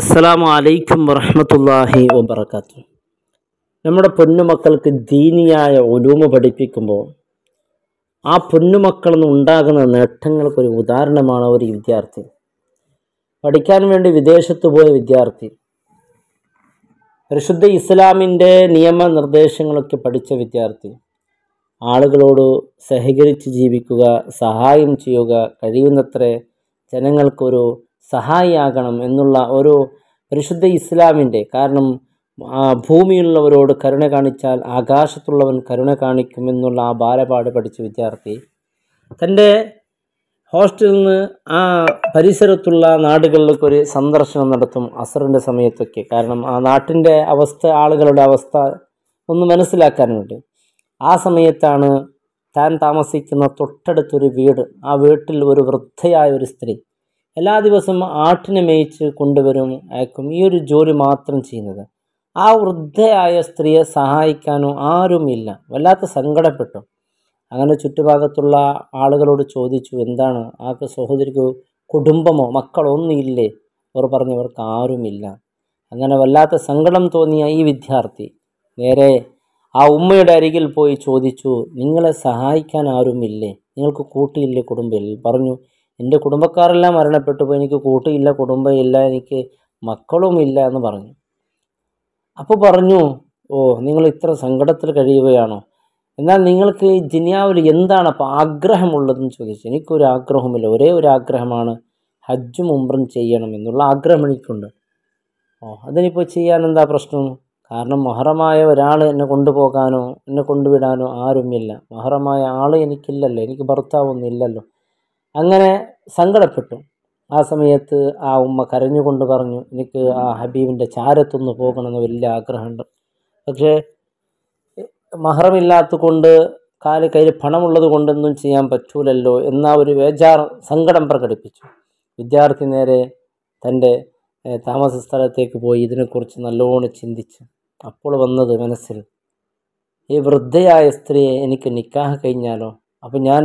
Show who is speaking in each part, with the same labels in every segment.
Speaker 1: അസ്സലാമു അലൈക്കും വറഹമത്തല്ലാഹി വബർക്കാത്തു നമ്മുടെ പൊന്നുമക്കൾക്ക് ദീനിയായ ഒലൂമ പഠിപ്പിക്കുമ്പോൾ ആ പൊന്നുമക്കളിൽ നിന്ന് ഉണ്ടാകുന്ന നേട്ടങ്ങൾക്കൊരു ഉദാഹരണമാണ് ഒരു വിദ്യാർത്ഥി പഠിക്കാൻ വേണ്ടി വിദേശത്ത് പോയ വിദ്യാർത്ഥി പരിശുദ്ധ ഇസ്ലാമിൻ്റെ നിയമനിർദ്ദേശങ്ങളൊക്കെ പഠിച്ച വിദ്യാർത്ഥി ആളുകളോട് സഹകരിച്ച് ജീവിക്കുക സഹായം ചെയ്യുക കഴിയുന്നത്ര ജനങ്ങൾക്കൊരു സഹായിയാകണം എന്നുള്ള ഒരു പരിശുദ്ധ ഇസ്ലാമിൻ്റെ കാരണം ഭൂമിയുള്ളവരോട് കരുണ കാണിച്ചാൽ ആകാശത്തുള്ളവൻ കരുണ കാണിക്കുമെന്നുള്ള ആ ബാലപാട് പഠിച്ച വിദ്യാർത്ഥി തൻ്റെ ഹോസ്റ്റലിൽ നിന്ന് ആ പരിസരത്തുള്ള നാടുകളിലേക്ക് ഒരു സന്ദർശനം നടത്തും അസറിൻ്റെ സമയത്തൊക്കെ കാരണം ആ നാട്ടിൻ്റെ അവസ്ഥ ആളുകളുടെ അവസ്ഥ ഒന്ന് മനസ്സിലാക്കാൻ വേണ്ടി ആ സമയത്താണ് താൻ താമസിക്കുന്ന തൊട്ടടുത്തൊരു വീട് ആ വീട്ടിൽ ഒരു വൃദ്ധയായ ഒരു സ്ത്രീ എല്ലാ ദിവസവും ആട്ടിനെ മേയിച്ച് കൊണ്ടുവരും അയക്കും ഈ ഒരു ജോലി മാത്രം ചെയ്യുന്നത് ആ വൃദ്ധയായ സ്ത്രീയെ സഹായിക്കാനോ ആരുമില്ല വല്ലാത്ത സങ്കടപ്പെട്ടു അങ്ങനെ ചുറ്റുഭാഗത്തുള്ള ആളുകളോട് ചോദിച്ചു എന്താണ് ആൾക്ക് സഹോദരിക്ക് കുടുംബമോ മക്കളോ ഇല്ലേ അവർ പറഞ്ഞു അവർക്ക് ആരുമില്ല അങ്ങനെ വല്ലാത്ത സങ്കടം തോന്നിയ ഈ വിദ്യാർത്ഥി നേരെ ആ ഉമ്മയുടെ അരികിൽ പോയി ചോദിച്ചു നിങ്ങളെ സഹായിക്കാൻ ആരുമില്ലേ നിങ്ങൾക്ക് കൂട്ടിയില്ലേ കുടുംബത്തിൽ പറഞ്ഞു എൻ്റെ കുടുംബക്കാരെല്ലാം മരണപ്പെട്ടു പോയി എനിക്ക് കൂട്ടിയില്ല കുടുംബമില്ല എനിക്ക് മക്കളുമില്ല എന്ന് പറഞ്ഞു അപ്പോൾ പറഞ്ഞു ഓ നിങ്ങൾ ഇത്ര സങ്കടത്തിൽ കഴിയുകയാണോ എന്നാൽ നിങ്ങൾക്ക് ജിനിയാവിൽ എന്താണ് അപ്പോൾ ആഗ്രഹമുള്ളതെന്ന് ചോദിച്ചു എനിക്കൊരു ആഗ്രഹമില്ല ഒരേ ഒരു ആഗ്രഹമാണ് ഹജ്ജും ഉംറം ചെയ്യണം എന്നുള്ള ആഗ്രഹം എനിക്കുണ്ട് ഓ അതിനിപ്പോൾ ചെയ്യാൻ എന്താ പ്രശ്നം കാരണം മഹറമായ ഒരാൾ എന്നെ കൊണ്ടുപോകാനോ എന്നെ കൊണ്ടുവിടാനോ ആരുമില്ല മഹറമായ ആൾ എനിക്കില്ലല്ലോ എനിക്ക് ഭർത്താവൊന്നും ഇല്ലല്ലോ അങ്ങനെ സങ്കടപ്പെട്ടു ആ സമയത്ത് ആ ഉമ്മ കരഞ്ഞുകൊണ്ട് പറഞ്ഞു എനിക്ക് ആ ഹബീബിൻ്റെ ചാരത്തൊന്ന് പോകണമെന്ന് വലിയ ആഗ്രഹമുണ്ട് പക്ഷേ മഹറമില്ലാത്ത കൊണ്ട് കാല് കയ്യിൽ പണമുള്ളത് കൊണ്ടൊന്നും ചെയ്യാൻ പറ്റൂലല്ലോ എന്ന ഒരു വേജാർ സങ്കടം പ്രകടിപ്പിച്ചു വിദ്യാർത്ഥി നേരെ തൻ്റെ താമസ സ്ഥലത്തേക്ക് പോയി ഇതിനെക്കുറിച്ച് നല്ലോണം ചിന്തിച്ചു അപ്പോൾ വന്നത് മനസ്സിൽ ഈ വൃദ്ധയായ സ്ത്രീയെ എനിക്ക് നിക്കാഹ് കഴിഞ്ഞാലോ അപ്പോൾ ഞാൻ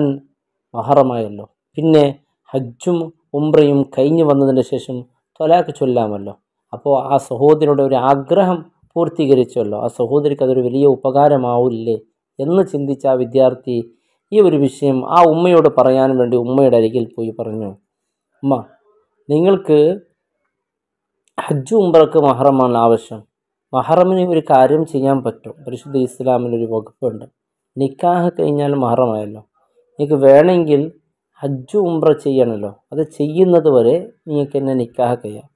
Speaker 1: മഹറമായല്ലോ പിന്നെ ഹജ്ജും ഉംറയും കഴിഞ്ഞു വന്നതിന് ശേഷം തൊലാക്ക് ചൊല്ലാമല്ലോ അപ്പോൾ ആ സഹോദരിയുടെ ഒരു ആഗ്രഹം പൂർത്തീകരിച്ചല്ലോ ആ സഹോദരിക്ക് അതൊരു വലിയ ഉപകാരമാവില്ലേ എന്ന് ചിന്തിച്ച ആ വിദ്യാർത്ഥി ഈ ഒരു വിഷയം ആ ഉമ്മയോട് പറയാൻ വേണ്ടി ഉമ്മയുടെ അരികിൽ പോയി പറഞ്ഞു ഉമ്മ നിങ്ങൾക്ക് ഹജ്ജ് ഉംറക്ക് മഹറമാണ് ആവശ്യം മഹറമിന് ഒരു കാര്യം ചെയ്യാൻ പറ്റും പരിശുദ്ധ ഒരു വകുപ്പുണ്ട് നിക്കാഹ് കഴിഞ്ഞാൽ മഹറമായല്ലോ നിങ്ങൾക്ക് വേണമെങ്കിൽ ഹജ്ജ് ഉംറ ചെയ്യണമല്ലോ അത് ചെയ്യുന്നത് വരെ നിങ്ങൾക്ക് എന്നെ നിക്കാഹ കഴിയാം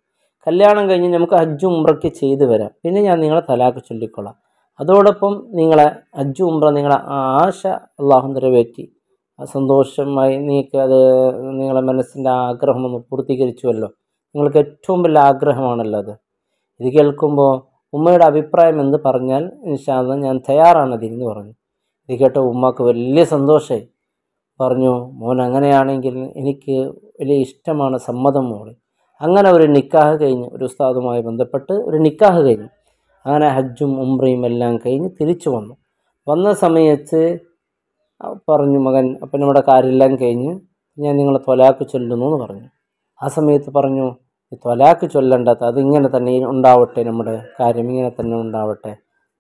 Speaker 1: കല്യാണം കഴിഞ്ഞ് നമുക്ക് ഹജ്ജ് ഉംറയ്ക്ക് ചെയ്തു വരാം പിന്നെ ഞാൻ നിങ്ങളെ തലാക്ക് ചൊല്ലിക്കൊള്ളാം അതോടൊപ്പം നിങ്ങളെ ഹജ്ജ് ഉംറ നിങ്ങളെ ആശ അള്ളാഹുന്തര ആ സന്തോഷമായി നിങ്ങൾക്ക് അത് നിങ്ങളെ മനസ്സിൻ്റെ ആഗ്രഹം ഒന്ന് പൂർത്തീകരിച്ചുവല്ലോ നിങ്ങൾക്ക് ഏറ്റവും വലിയ ആഗ്രഹമാണല്ലോ അത് ഇത് കേൾക്കുമ്പോൾ ഉമ്മയുടെ അഭിപ്രായം എന്ന് പറഞ്ഞാൽ ഇൻഷാല്ല ഞാൻ തയ്യാറാണ് നിന്ന് പറഞ്ഞു ഇത് കേട്ട ഉമ്മക്ക് വലിയ സന്തോഷമായി പറഞ്ഞു മോൻ അങ്ങനെയാണെങ്കിൽ എനിക്ക് വലിയ ഇഷ്ടമാണ് സമ്മതം മോൾ അങ്ങനെ ഒരു നിക്കാഹ് കഴിഞ്ഞ് ഒരു ഉസ്താദുമായി ബന്ധപ്പെട്ട് ഒരു നിക്കാഹ് കഴിഞ്ഞു അങ്ങനെ ഹജ്ജും ഉംറയും എല്ലാം കഴിഞ്ഞ് തിരിച്ചു വന്നു വന്ന സമയത്ത് പറഞ്ഞു മകൻ അപ്പം നമ്മുടെ കാര്യമെല്ലാം കഴിഞ്ഞ് ഞാൻ നിങ്ങളെ തൊലാക്ക് ചൊല്ലുന്നു എന്ന് പറഞ്ഞു ആ സമയത്ത് പറഞ്ഞു ഈ തൊലാക്ക് ചൊല്ലേണ്ടത് അതിങ്ങനെ തന്നെ ഉണ്ടാവട്ടെ നമ്മുടെ കാര്യം ഇങ്ങനെ തന്നെ ഉണ്ടാവട്ടെ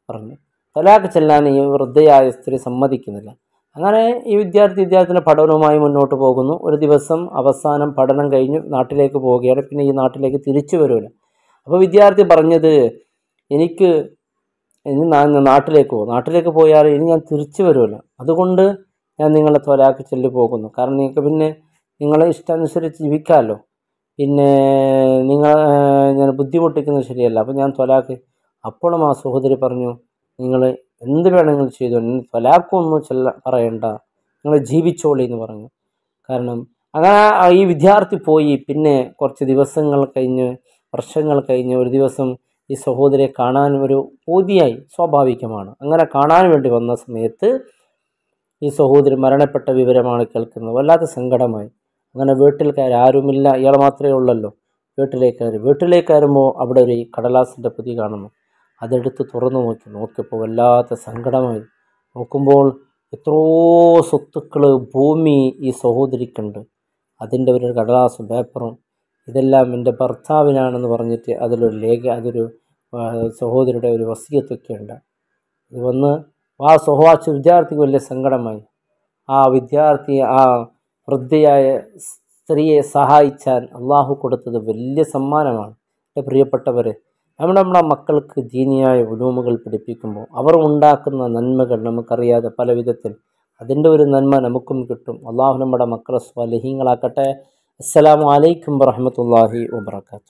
Speaker 1: പറഞ്ഞു തൊലാക്ക് ചെല്ലാൻ ഈ വൃദ്ധയായ സ്ത്രീ സമ്മതിക്കുന്നില്ല അങ്ങനെ ഈ വിദ്യാർത്ഥി വിദ്യാർത്ഥിയുടെ പഠനവുമായി മുന്നോട്ട് പോകുന്നു ഒരു ദിവസം അവസാനം പഠനം കഴിഞ്ഞു നാട്ടിലേക്ക് പോവുകയാണ് പിന്നെ ഈ നാട്ടിലേക്ക് തിരിച്ചു വരുമല്ല അപ്പോൾ വിദ്യാർത്ഥി പറഞ്ഞത് എനിക്ക് ഇനി നാട്ടിലേക്ക് പോകും നാട്ടിലേക്ക് പോയാൽ ഇനി ഞാൻ തിരിച്ചു വരുമല്ല അതുകൊണ്ട് ഞാൻ നിങ്ങളെ തൊലാക്കി ചൊല്ലി പോകുന്നു കാരണം നിങ്ങൾക്ക് പിന്നെ നിങ്ങളെ ഇഷ്ടാനുസരിച്ച് ജീവിക്കാമല്ലോ പിന്നെ നിങ്ങൾ ഞാൻ ബുദ്ധിമുട്ടിക്കുന്നത് ശരിയല്ല അപ്പോൾ ഞാൻ തൊലാക്ക് അപ്പോഴും ആ സഹോദരി പറഞ്ഞു നിങ്ങൾ എന്ത് വേണമെങ്കിലും ചെയ്തു ഫലാക്കൊന്നും ചെല്ല പറയണ്ട നിങ്ങൾ ജീവിച്ചോളി എന്ന് പറഞ്ഞു കാരണം അങ്ങനെ ഈ വിദ്യാർത്ഥി പോയി പിന്നെ കുറച്ച് ദിവസങ്ങൾ കഴിഞ്ഞ് വർഷങ്ങൾ കഴിഞ്ഞ് ഒരു ദിവസം ഈ സഹോദരിയെ കാണാൻ ഒരു പൂതിയായി സ്വാഭാവികമാണ് അങ്ങനെ കാണാൻ വേണ്ടി വന്ന സമയത്ത് ഈ സഹോദരി മരണപ്പെട്ട വിവരമാണ് കേൾക്കുന്നത് വല്ലാത്ത സങ്കടമായി അങ്ങനെ വീട്ടിൽ കയറി ആരുമില്ല ഇയാൾ മാത്രമേ ഉള്ളല്ലോ വീട്ടിലേക്ക് കയറി വീട്ടിലേക്ക് കയറുമ്പോൾ അവിടെ ഒരു കടലാസിൻ്റെ പുതി കാണുന്നു അതെടുത്ത് തുറന്നു നോക്കി നോക്കിയപ്പോൾ വല്ലാത്ത സങ്കടമായി നോക്കുമ്പോൾ എത്രയോ സ്വത്തുക്കൾ ഭൂമി ഈ സഹോദരിക്കുണ്ട് അതിൻ്റെ ഒരു കടലാസും പേപ്പറും ഇതെല്ലാം എൻ്റെ ഭർത്താവിനാണെന്ന് പറഞ്ഞിട്ട് അതിലൊരു ലേഖ അതൊരു സഹോദരിയുടെ ഒരു വസീയത്തൊക്കെ ഉണ്ട് ഇത് വന്ന് ആ സഹവാച്ച വിദ്യാർത്ഥിക്ക് വലിയ സങ്കടമായി ആ വിദ്യാർത്ഥി ആ വൃദ്ധയായ സ്ത്രീയെ സഹായിച്ചാൽ അള്ളാഹു കൊടുത്തത് വലിയ സമ്മാനമാണ് എൻ്റെ പ്രിയപ്പെട്ടവരെ നമ്മൾ നമ്മുടെ മക്കൾക്ക് ദീനിയായ ഉലൂമുകൾ പഠിപ്പിക്കുമ്പോൾ അവർ ഉണ്ടാക്കുന്ന നന്മകൾ നമുക്കറിയാതെ പല വിധത്തിൽ അതിൻ്റെ ഒരു നന്മ നമുക്കും കിട്ടും അള്ളാഹു നമ്മുടെ മക്കളെ സ്വലഹീങ്ങളാക്കട്ടെ അസ്സലാമലൈക്കും വറഹമത്തല്ലാഹി വാത്തു